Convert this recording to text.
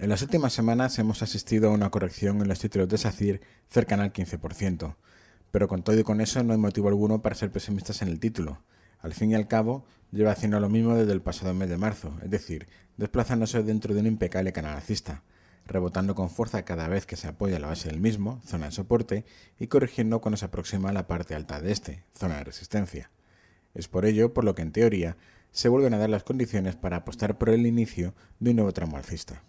En las últimas semanas hemos asistido a una corrección en los títulos de SACIR cercana al 15%, pero con todo y con eso no hay motivo alguno para ser pesimistas en el título. Al fin y al cabo, lleva haciendo lo mismo desde el pasado mes de marzo, es decir, desplazándose dentro de un impecable canal alcista, rebotando con fuerza cada vez que se apoya la base del mismo, zona de soporte, y corrigiendo cuando se aproxima a la parte alta de este, zona de resistencia. Es por ello por lo que en teoría se vuelven a dar las condiciones para apostar por el inicio de un nuevo tramo alcista.